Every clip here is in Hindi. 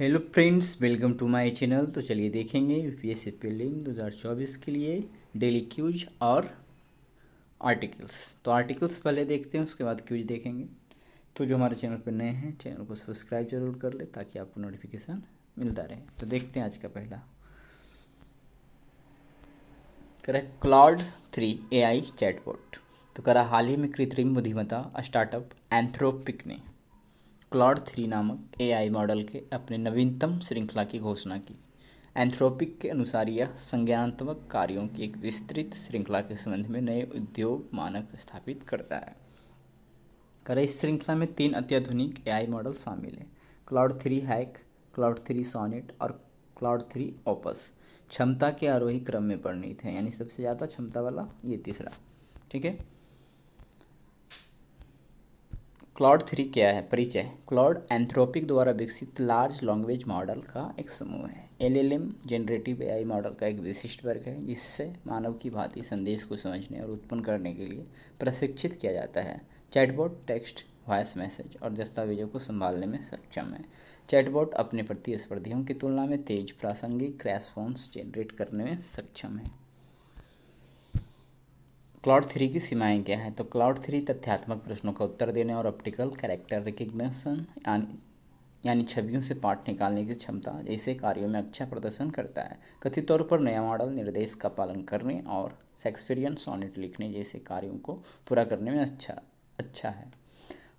hello friends welcome to my channel तो चलिए देखेंगे यू पी एस सी हज़ार 2024 के लिए डेली क्यूज और आर्टिकल्स तो आर्टिकल्स पहले देखते हैं उसके बाद क्यूज देखेंगे तो जो हमारे चैनल पर नए हैं चैनल को सब्सक्राइब जरूर कर ले ताकि आपको नोटिफिकेशन मिलता रहे तो देखते हैं आज का पहला करा Claude three A I chatbot तो करा हाल ही में कृत्रिम बुद्धिमत्ता स्टार्टअप एंथ्रोपिक ने क्लॉड थ्री नामक एआई मॉडल के अपने नवीनतम श्रृंखला की घोषणा की एंथ्रोपिक के अनुसार यह संज्ञानात्मक कार्यों की एक विस्तृत श्रृंखला के संबंध में नए उद्योग मानक स्थापित करता है कर इस श्रृंखला में तीन अत्याधुनिक एआई मॉडल शामिल हैं Claude three Haiku Claude three Sonnet और क्लाउड थ्री ओपस क्षमता के आरोही क्रम में परिणित है यानी सबसे ज़्यादा क्षमता वाला ये तीसरा ठीक है क्लाउड थ्री क्या है परिचय क्लाउड एंथ्रोपिक द्वारा विकसित लार्ज लैंग्वेज मॉडल का एक समूह है एलएलएम ए एआई मॉडल का एक विशिष्ट वर्ग है जिससे मानव की भांति संदेश को समझने और उत्पन्न करने के लिए प्रशिक्षित किया जाता है चैटबॉट टेक्स्ट वॉइस मैसेज और दस्तावेजों को संभालने में सक्षम है चैटबॉट अपने प्रतिस्पर्धियों की तुलना में तेज प्रासंगिक रेस्पॉन्स जनरेट करने में सक्षम है क्लाउड थ्री की सीमाएं क्या है तो क्लाउड थ्री तथ्यात्मक प्रश्नों का उत्तर देने और ऑप्टिकल कैरेक्टर रिकग्निशन यानी यानी छवियों से पाठ निकालने की क्षमता जैसे कार्यों में अच्छा प्रदर्शन करता है कथित तौर पर नया मॉडल निर्देश का पालन करने और शेक्सपीरियन सोनेट लिखने जैसे कार्यों को पूरा करने में अच्छा अच्छा है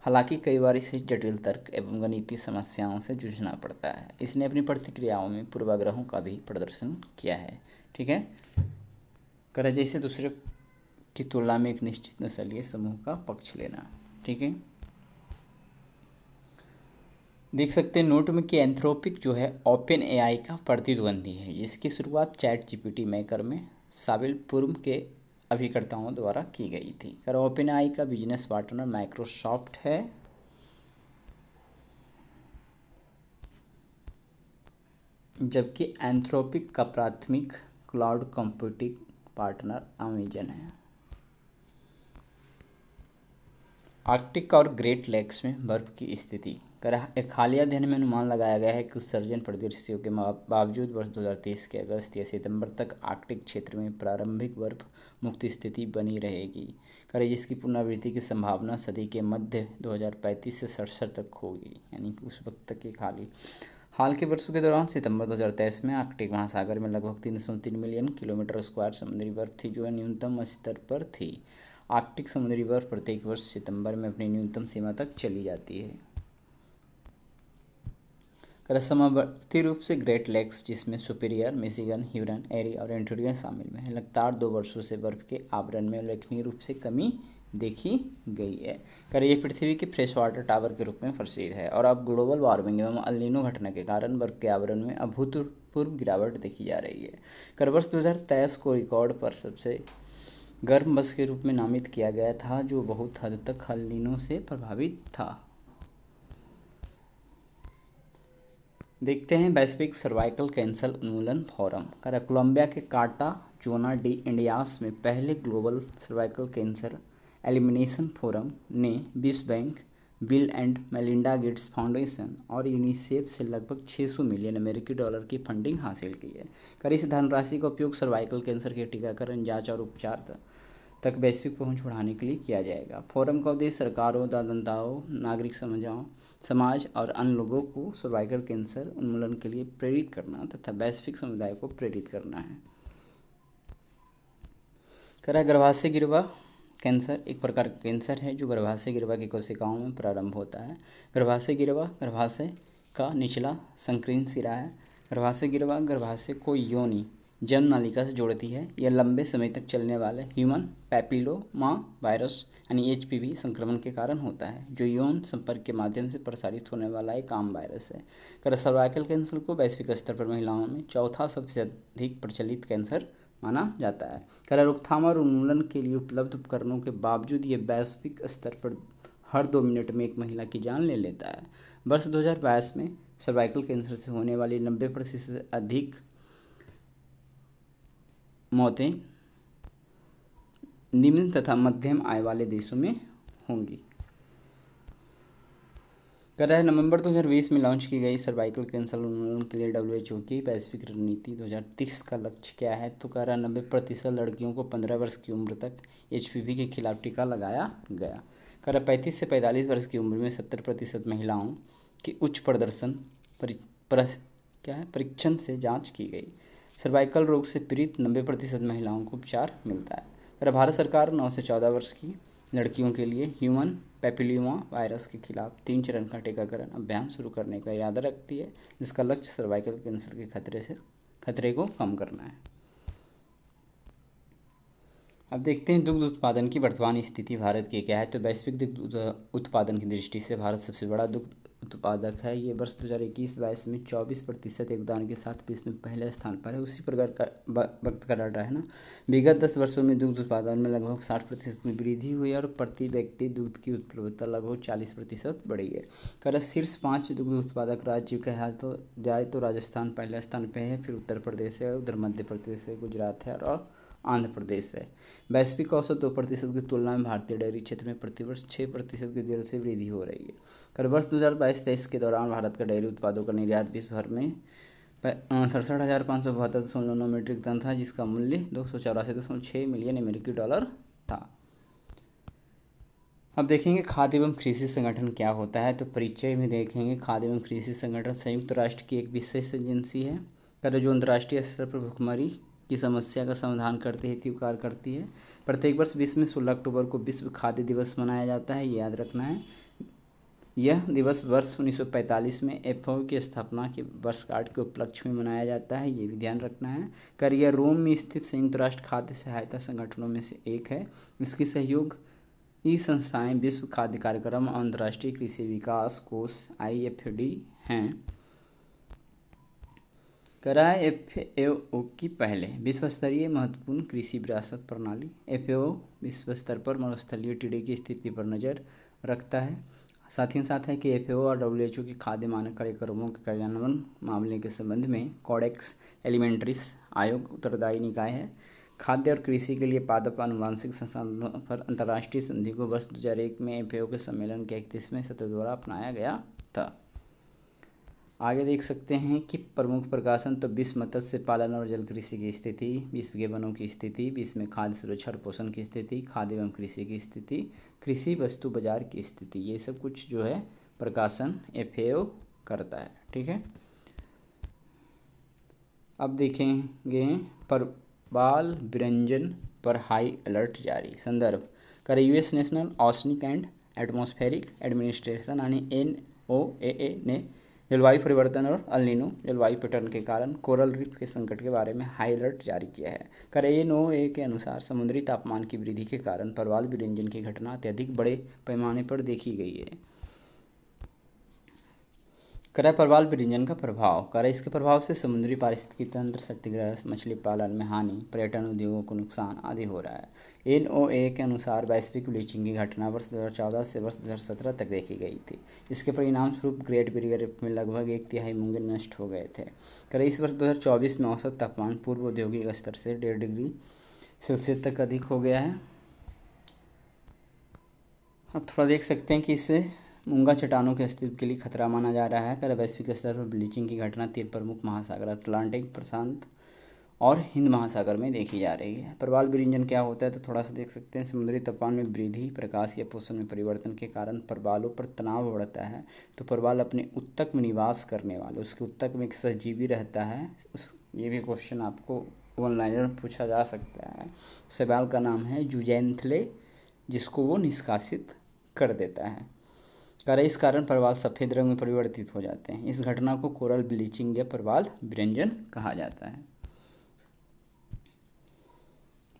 हालांकि कई बार इसे जटिल तर्क एवं गणितीय समस्याओं से जूझना पड़ता है इसने अपनी प्रतिक्रियाओं में पूर्वाग्रहों का भी प्रदर्शन किया है ठीक है करें जैसे दूसरे की तुलना में एक निश्चित नस्लीय समूह का पक्ष लेना ठीक है देख सकते हैं नोट में कि एंथ्रोपिक जो है ओपन एआई का प्रतिद्वंदी है जिसकी शुरुआत चैट जीपीटी मेकर में साबिल पूर्व के अभिकर्ताओं द्वारा की गई थी कर ओपन आई का बिजनेस पार्टनर माइक्रोसॉफ्ट है जबकि एंथ्रोपिक का प्राथमिक क्लाउड कंप्यूटिंग पार्टनर अमेजन है आर्कटिक और ग्रेट लेक्स में बर्फ की स्थिति हालिया अध्ययन में अनुमान लगाया गया है कि उत्सर्जन परिदृश्यों के बावजूद वर्ष 2023 के अगस्त या सितंबर तक आर्कटिक क्षेत्र में प्रारंभिक बर्फ मुक्त स्थिति बनी रहेगी करे जिसकी पुनरावृत्ति की संभावना सदी के मध्य 2035 से सड़सठ तक होगी यानी कि उस वक्त तक की खाली हाल के वर्षों के दौरान सितंबर 2023 में आर्कटिक महासागर में लगभग तीन मिलियन किलोमीटर स्क्वायर समुद्री बर्फ थी जो न्यूनतम स्तर पर थी आर्कटिक समुद्री बर्फ प्रत्येक वर्ष सितंबर में अपनी न्यूनतम सीमा तक चली जाती है समावर्ती रूप से ग्रेट लेक्स जिसमें सुपीरियर मिशिगन ह्यूरन एरी और एंटोरियन शामिल में है लगातार दो वर्षों से बर्फ के आवरण में उल्लेखनीय रूप से कमी देखी गई है कर ये पृथ्वी के फ्रेश वाटर टावर के रूप में प्रसिद्ध है और अब ग्लोबल वार्मिंग एवं अलिनो घटना के कारण बर्फ के आवरण में अभूतपूर्व गिरावट देखी जा रही है कर वर्ष दो को रिकॉर्ड पर सबसे गर्म बस के रूप में नामित किया गया था जो बहुत हद तक खलिनों से प्रभावित था देखते हैं वैश्विक सर्वाइकल कैंसर उन्मूलन फोरम का कोलंबिया के काटा जोना डी इंडियास में पहले global cervical cancer elimination forum ने विश्व bank Bill and Melinda Gates Foundation और यूनिसेफ से लगभग 600 मिलियन अमेरिकी डॉलर की फंडिंग हासिल की है कर इस धनराशि का उपयोग सर्वाइकल कैंसर के टीकाकरण जांच और उपचार तक वैश्विक पहुंच बढ़ाने के लिए किया जाएगा फोरम का उद्देश्य सरकारों दादाओं नागरिक समझाओं समाज और अन्य लोगों को सर्वाइकल कैंसर उन्मूलन के लिए प्रेरित करना तथा वैश्विक समुदाय को प्रेरित करना है करा गर्भाशय गिरवा कैंसर एक प्रकार का कैंसर है जो गर्भाशय गिरवा की कोशिकाओं में प्रारंभ होता है गर्भाशय गिरवा गर्भाशय का निचला संकीर्ण सिरा है गर्भाशय गिरवा गर्भाशय को योनि जन्म नालिका से जोड़ती है यह लंबे समय तक चलने वाले ह्यूमन पैपिलोमा वायरस यानी एच संक्रमण के कारण होता है जो यौन संपर्क के माध्यम से प्रसारित होने वाला एक आम वायरस है कर सर्वाइकल कैंसर को वैश्विक स्तर पर महिलाओं में चौथा सबसे अधिक प्रचलित कैंसर माना जाता है कला रोकथाम और उन्मूलन के लिए उपलब्ध उपकरणों के बावजूद ये वैश्विक स्तर पर हर दो मिनट में एक महिला की जान ले लेता है वर्ष दो में सर्वाइकल कैंसर से होने वाली नब्बे प्रतिशत से अधिक मौतें निम्न तथा मध्यम आय वाले देशों में होंगी कर रहा है नवंबर 2020 में लॉन्च की गई सर्वाइकल कैंसर उन्मूलन के लिए डब्ल्यू एच ओ की पैसिफिक रणनीति 2030 का लक्ष्य क्या है तो कह रहा है नब्बे प्रतिशत लड़कियों को पंद्रह वर्ष की उम्र तक एच के खिलाफ टीका लगाया गया कह रहा पैंतीस से पैंतालीस वर्ष की उम्र में सत्तर प्रतिशत महिलाओं के उच्च प्रदर्शन पर, क्या है परीक्षण से जाँच की गई सर्वाइकल रोग से पीड़ित नब्बे प्रतिशत महिलाओं को उपचार मिलता है भारत सरकार नौ से चौदह वर्ष की लड़कियों के लिए ह्यूमन पेपिल्यूमा वायरस के खिलाफ तीन चरण का टीकाकरण अभियान शुरू करने का इरादा रखती है जिसका लक्ष्य सर्वाइकल कैंसर के खतरे से खतरे को कम करना है अब देखते हैं दुग्ध उत्पादन की वर्तमान स्थिति भारत की क्या है तो वैश्विक दुग्ध उत्पादन की दृष्टि से भारत सबसे बड़ा दुग्ध उत्पादक है ये वर्ष दो हज़ार इक्कीस बाईस में चौबीस प्रतिशत योगदान के साथ विश्व में पहले स्थान पर है उसी प्रकार का वक्त का डाटा है ना विगत दस वर्षों में दुग्ध उत्पादन में लगभग साठ प्रतिशत की वृद्धि हुई और प्रति व्यक्ति दुग्ध की उत्पलता लगभग चालीस प्रतिशत बढ़ी है अगर शीर्ष पाँच दुग्ध उत्पादक राज्य कहा तो जाए तो राजस्थान पहले स्थान पर है फिर उत्तर प्रदेश है उधर मध्य प्रदेश है गुजरात है और आंध्र प्रदेश है वैश्विक औसत दो प्रतिशत की तुलना में भारतीय डेयरी क्षेत्र में प्रतिवर्ष छः प्रतिशत की दर से वृद्धि हो रही है कर वर्ष दो हज़ार बाईस तेईस के दौरान भारत का डेयरी उत्पादों का निर्यात विश्व भर में सड़सठ हज़ार पाँच सौ बहत्तर दशमलव नौ मीट्रिक टन था जिसका मूल्य दो सौ चौरासी दशमलव छः मिलियन अमेरिकी डॉलर था अब देखेंगे खाद्य एवं कृषि संगठन क्या होता है तो परिचय में देखेंगे खाद्य एवं कृषि संगठन संयुक्त राष्ट्र की एक विशेष एजेंसी है जो अंतर्राष्ट्रीय स्तर पर भुखमरी की समस्या का समाधान करते हेतु कार्य करती है प्रत्येक वर्ष बीस में सोलह अक्टूबर को विश्व खाद्य दिवस मनाया जाता है याद रखना है यह दिवस वर्ष 1945 में एफ की स्थापना के वर्षगांठ के उपलक्ष्य में मनाया जाता है ये भी ध्यान रखना है करियर रोम में स्थित संयुक्त राष्ट्र खाद्य सहायता संगठनों में से एक है इसकी सहयोग ई संस्थाएं विश्व खाद्य कार्यक्रम अंतर्राष्ट्रीय कृषि विकास कोष आई हैं कराए एफ ए ओ की पहले विश्व स्तरीय महत्वपूर्ण कृषि विरासत प्रणाली एफ ए ओ विश्व स्तर पर मरुस्थलीय टिड्डी की स्थिति पर नज़र रखता है साथ ही साथ है कि एफ और डब्ल्यू एच ओ के खाद्य मानक कार्यक्रमों के कार्यान्वयन मामले के संबंध में कॉडेक्स एलिमेंट्रीज आयोग उत्तरदायी निकाय है खाद्य और कृषि के लिए पादप अनुवांशिक संसाधनों पर अंतर्राष्ट्रीय संधि को वर्ष दो में एफ के सम्मेलन के इकतीसवें सत्र द्वारा अपनाया गया था आगे देख सकते हैं कि प्रमुख प्रकाशन तो विश्व मत्स्य पालन और जल कृषि की स्थिति विश्व के वनों की स्थिति विश्व में खाद्य सुरक्षा और पोषण की स्थिति खाद्य एवं कृषि की स्थिति कृषि वस्तु बाजार की स्थिति ये सब कुछ जो है प्रकाशन एफ करता है ठीक है अब देखेंगे पर बाल व्यंजन पर हाई अलर्ट जारी संदर्भ कर US National Oceanic and Atmospheric Administration यानी एन ओ ए ए ने जलवायु परिवर्तन और अलिनो जलवायु पैटर्न के कारण कोरल रीफ के संकट के बारे में हाई अलर्ट जारी किया है करेनो ए के अनुसार समुद्री तापमान की वृद्धि के कारण परवाल विरंजन की घटना अत्यधिक बड़े पैमाने पर देखी गई है क्रय प्रवाल विरंजन का प्रभाव क्रय इसके प्रभाव से समुद्री पारिस्थितिकी तंत्र शक्तिग्रह मछली पालन में हानि पर्यटन उद्योगों को नुकसान आदि हो रहा है एन ओ ए के अनुसार वैश्विक ब्लीचिंग की घटना वर्ष 2014 से वर्ष 2017 तक देखी गई थी इसके परिणाम स्वरूप ग्रेट बिरियर में लगभग एक तिहाई मूंगे नष्ट हो गए थे क्रय इस वर्ष चौबीस में औसत तापमान पूर्व औद्योगिक स्तर से डेढ़ डिग्री सेल्सियस तक अधिक हो गया है आप थोड़ा देख सकते हैं कि इससे मूंगा चट्टानों के अस्तित्व के लिए खतरा माना जा रहा है अगर वैश्विक स्तर पर ब्लीचिंग की घटना तीन प्रमुख महासागर अटलांटिक प्रशांत और हिंद महासागर में देखी जा रही है प्रवाल विरिंजन क्या होता है तो थोड़ा सा देख सकते हैं समुद्री तापमान में वृद्धि प्रकाश या पोषण में परिवर्तन के कारण प्रवालों पर तनाव बढ़ता है तो प्रवाल अपने उत्तक में निवास करने वाले उसके उत्तक में एक सहजीवी रहता है उस ये भी क्वेश्चन आपको ऑनलाइन में पूछा जा सकता है सवाल का नाम है जुजैंथले जिसको वो निष्कासित कर देता है कर इस कारण परवाल सफ़ेद रंग में परिवर्तित हो जाते हैं इस घटना को कोरल ब्लीचिंग या परवाल व्यंजन कहा जाता है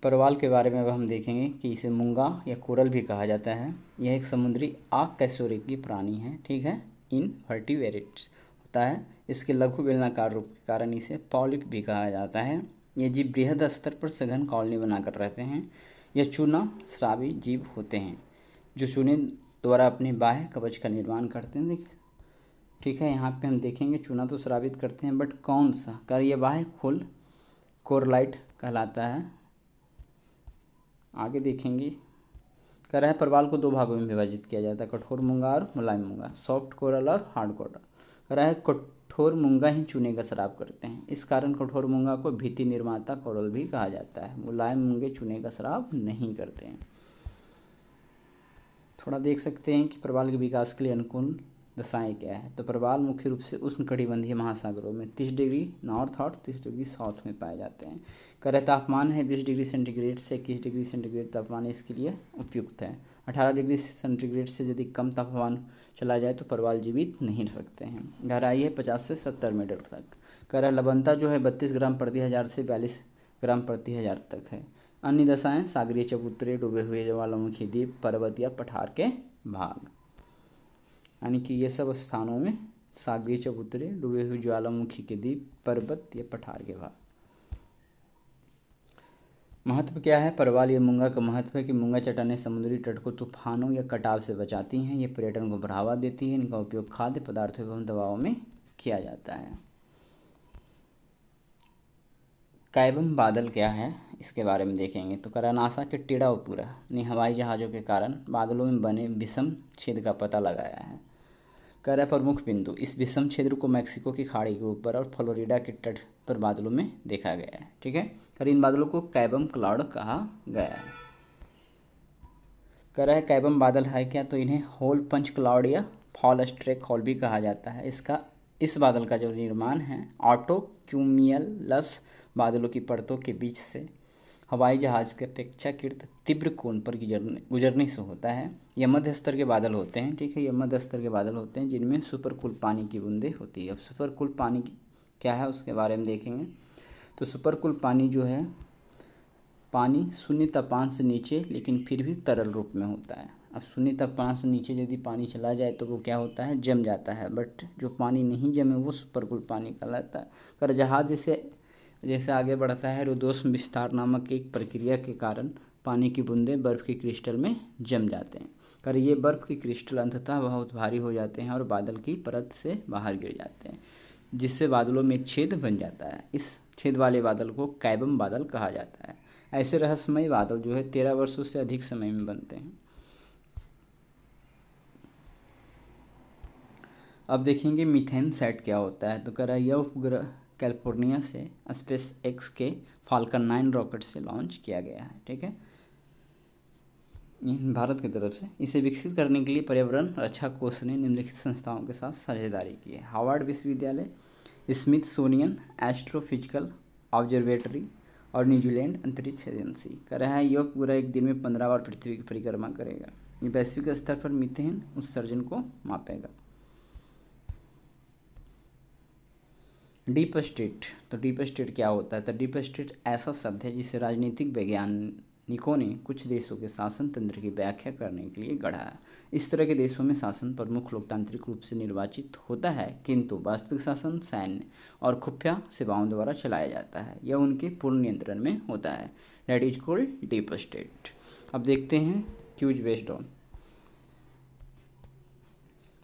परवाल के बारे में अब हम देखेंगे कि इसे मूंगा या कोरल भी कहा जाता है यह एक समुद्री आग कैसोरे की प्राणी है ठीक है इन वर्टिवेरेट्स होता है इसके लघु बेलनाकार रूप के कारण इसे पॉलिप भी कहा जाता है यह जीव बृहद स्तर पर सघन कॉलोनी बनाकर रहते हैं यह चूना श्रावी जीव होते हैं जो चूने द्वारा अपने बाह्य कवच का निर्माण करते हैं देखिए ठीक है यहाँ पे हम देखेंगे चूना तो श्रावित करते हैं बट कौन सा कर ये बाह्य खोल कोरलाइट कहलाता है आगे देखेंगे कर है परवाल को दो भागों में विभाजित किया जाता है कठोर मूंगा और मुलायम मूंगा सॉफ्ट कोरल और हार्ड कोरल कर है कठोर मूंगा ही चूने का शराब करते हैं इस कारण कठोर मूंगा को भीति निर्माता कोरल भी कहा जाता है मुलायम मूंगे चूने का शराब नहीं करते हैं थोड़ा देख सकते हैं कि प्रवाल के विकास के लिए अनुकूल दशाएँ क्या है तो प्रवाल मुख्य रूप से उष्ण कटिबंधीय महासागरों में तीस डिग्री नॉर्थ और तीस डिग्री साउथ में पाए जाते हैं कर तापमान है बीस डिग्री सेंटीग्रेड से इक्कीस डिग्री सेंटीग्रेड तापमान इसके लिए उपयुक्त है अठारह डिग्री सेंटीग्रेड से यदि कम तापमान चला जाए तो परवाल जीवित नहीं रह सकते हैं गहराई है पचास से सत्तर मीटर तक कर लबनता जो है बत्तीस ग्राम प्रति हज़ार से बयालीस ग्राम प्रति हज़ार तक है अन्य दशाएं सागरीय चबूतरे डूबे हुए ज्वालामुखी द्वीप पर्वत या पठार के भाग यानी कि ये सब स्थानों में सागरीय चबूतरे डूबे हुए ज्वालामुखी के द्वीप पर्वत या पठार के भाग महत्व क्या है परवाल या मुंगा का महत्व है कि मुंगा चटाने समुद्री तट को तूफानों या कटाव से बचाती हैं ये पर्यटन को बढ़ावा देती है इनका उपयोग खाद्य पदार्थों एवं दवाओं में किया जाता है कायबम बादल क्या है इसके बारे में देखेंगे तो करा नासा के टिडाउपुरा ने हवाई जहाज़ों के कारण बादलों में बने विषम छेद का पता लगाया है करा प्रमुख बिंदु इस विषम क्षेत्र को मैक्सिको की खाड़ी के ऊपर और फ्लोरिडा के तट पर बादलों में देखा गया है ठीक है और इन बादलों को कैबम क्लाउड कहा गया है करा है कैबम बादल है क्या तो इन्हें होल पंच क्लाउड या फॉल स्ट्रेक हॉल भी कहा जाता है इसका इस बादल का जो निर्माण है ऑटो क्यूमियलस बादलों की परतों के बीच से हवाई जहाज़ के अपेक्षाकृत तीव्र कोण पर गुजरने गुजरने से होता है यह मध्य स्तर के बादल होते हैं ठीक है यह मध्य स्तर के बादल होते हैं जिनमें सुपरकूल पानी की बूंदें होती है अब सुपरकूल पानी क्या है उसके बारे में देखेंगे तो सुपरकूल पानी जो है पानी शून्य तापमान से नीचे लेकिन फिर भी तरल रूप में होता है अब शून्य तापमान से नीचे यदि पानी चला जाए तो वो क्या होता है जम जाता है बट जो पानी नहीं जमे वो सुपरकूल पानी कहलाता है अगर जहाज़ जैसे जैसे आगे बढ़ता है रुदोष विस्तार नामक एक प्रक्रिया के कारण पानी की बूंदें बर्फ़ के क्रिस्टल में जम जाते हैं कर ये बर्फ़ के क्रिस्टल अंततः बहुत भारी हो जाते हैं और बादल की परत से बाहर गिर जाते हैं जिससे बादलों में छेद बन जाता है इस छेद वाले बादल को कैबम बादल कहा जाता है ऐसे रहस्यमय बादल जो है तेरह वर्षों से अधिक समय में बनते हैं अब देखेंगे मिथेन सेट क्या होता है तो कह रहा है यह उपग्रह कैलिफोर्निया से स्पेस एक्स के फाल्कन नाइन रॉकेट से लॉन्च किया गया है ठीक है भारत की तरफ से इसे विकसित करने के लिए पर्यावरण रक्षा कोष ने निम्नलिखित संस्थाओं के साथ साझेदारी की है हार्वर्ड विश्वविद्यालय स्मिथ सोनियन एस्ट्रोफिजिकल ऑब्जर्वेटरी और न्यूजीलैंड अंतरिक्ष एजेंसी कह रहा है यह पूरा एक दिन में पंद्रह बार पृथ्वी की परिक्रमा करेगा ये वैश्विक स्तर पर मिथेन उत्सर्जन को मापेगा डीप स्टेट तो डीप स्टेट क्या होता है तो डीप स्टेट ऐसा शब्द है जिसे राजनीतिक वैज्ञानिकों ने कुछ देशों के शासन तंत्र की व्याख्या करने के लिए गढ़ा है इस तरह के देशों में शासन प्रमुख लोकतांत्रिक रूप से निर्वाचित होता है किंतु वास्तविक शासन सैन्य और खुफिया सेवाओं द्वारा चलाया जाता है यह उनके पूर्ण नियंत्रण में होता है that is called deep state अब देखते हैं क्यूज बेस्ड ऑन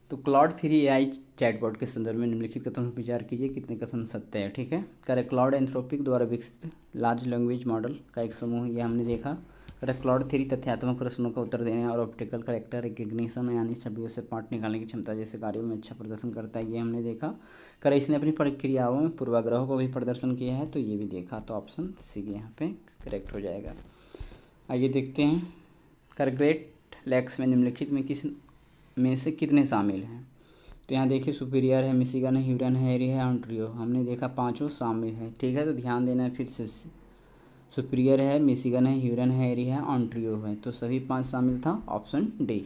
तो Claude three A I chatbot के संदर्भ में निम्नलिखित कथन पर विचार कीजिए कितने कथन सत्य है ठीक है करे क्लाउड एंथ्रोपिक द्वारा विकसित लार्ज लैंग्वेज मॉडल का एक समूह यह हमने देखा करे क्लाउड थ्री तथ्यात्मक प्रश्नों का उत्तर देने और ऑप्टिकल करेक्टर रिकग्निशन यानी छवियों से पार्ट निकालने की क्षमता जैसे कार्यों में अच्छा प्रदर्शन करता है ये हमने देखा कर इसने अपनी प्रक्रियाओं में पूर्वाग्रहों को भी प्रदर्शन किया है तो ये भी देखा तो ऑप्शन सी यहाँ पे करेक्ट हो जाएगा आइए देखते हैं कर ग्रेट लैक्स में निम्नलिखित में किस में से कितने शामिल हैं तो यहाँ देखिए सुपीरियर है मिशिगन है ह्यूरन है एरी है ऑन्ट्रियो हमने देखा पाँचों शामिल है ठीक है तो ध्यान देना है फिर से सुपीरियर है मिशिगन है ह्यूरन है एरी है ऑन्ट्रियो है तो सभी पाँच शामिल था ऑप्शन डी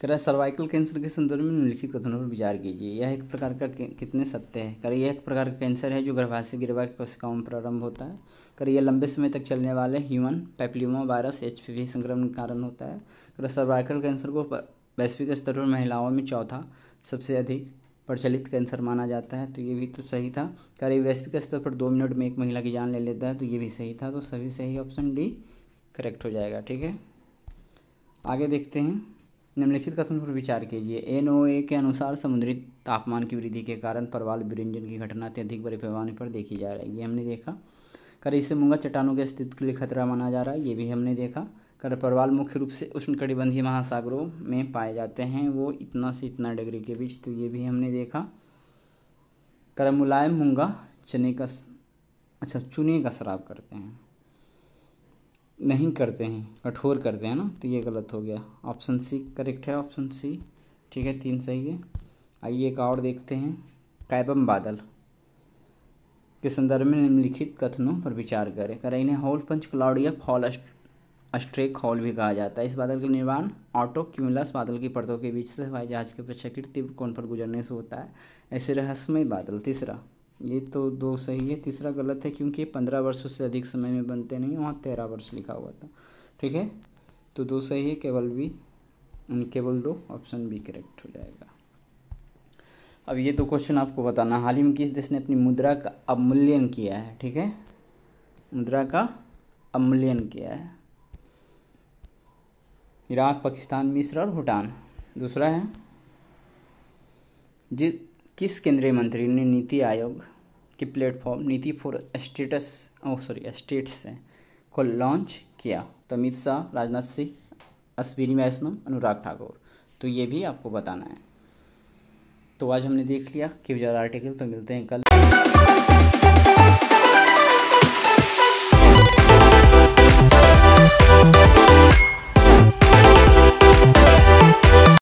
करें सर्वाइकल कैंसर के संदर्भ में निम्नलिखित कथनों पर विचार कीजिए यह एक प्रकार का कितने सत्य है कर यह एक प्रकार का कैंसर है जो गर्भाशय गिरवा कोशिकाओं में प्रारंभ होता है कर यह लंबे समय तक चलने वाले ह्यूमन पैपलिमा वायरस एच संक्रमण के कारण होता है कर सर्वाइकल कैंसर को वैश्विक स्तर पर महिलाओं में चौथा सबसे अधिक प्रचलित कैंसर माना जाता है तो ये भी तो सही था कर ये वैश्विक स्तर पर दो मिनट में एक महिला की जान ले लेता है तो ये भी सही था तो सभी सही ऑप्शन डी करेक्ट हो जाएगा ठीक है आगे देखते हैं निम्नलिखित कथन पर विचार कीजिए एन के अनुसार समुद्री तापमान की वृद्धि के कारण परवाल विरंजन की घटना अत्यधिक बड़े पैमाने पर देखी जा रही है ये हमने देखा कर इससे मुंगा चट्टानों के अस्तित्व के लिए खतरा माना जा रहा है ये भी हमने देखा कर परवाल मुख्य रूप से उष्णकटिबंधीय महासागरों में पाए जाते हैं वो इतना से इतना डिग्री के बीच तो ये भी हमने देखा कर मुलायम मुंगा चने का अच्छा चुने का शराब करते हैं नहीं करते हैं कठोर करते हैं ना तो ये गलत हो गया ऑप्शन सी करेक्ट है ऑप्शन सी ठीक है तीन सही है आइए एक और देखते हैं कैबम बादल के संदर्भ में निम्नलिखित कथनों पर विचार करें करें इन्हें होल पंच क्लाउड या फॉल अस्ट्रेक हॉल भी कहा जाता है इस बादल का निर्माण ऑटो क्यूमुलस बादल की परतों के बीच से हवाई जहाज के अपेक्षाकृत तीव्र कोण पर गुजरने से होता है ऐसे रहस्यमय बादल तीसरा ये तो दो सही है तीसरा गलत है क्योंकि पंद्रह वर्षों से अधिक समय में बनते नहीं वहाँ तेरह वर्ष लिखा हुआ था ठीक है तो दो सही है केवल बी केवल दो ऑप्शन बी करेक्ट हो जाएगा अब ये तो क्वेश्चन आपको बताना हाल ही में किस देश ने अपनी मुद्रा का अवमूल्यन किया है ठीक है मुद्रा का अवमूल्यन किया है इराक पाकिस्तान मिस्र और भूटान दूसरा है जिस किस केंद्रीय मंत्री ने नीति आयोग के platform NITI for states sorry states को लॉन्च किया तो अमित शाह राजनाथ सिंह अश्विनी वैष्णव अनुराग ठाकुर तो ये भी आपको बताना है तो आज हमने देख लिया कि आर्टिकल तो मिलते हैं कल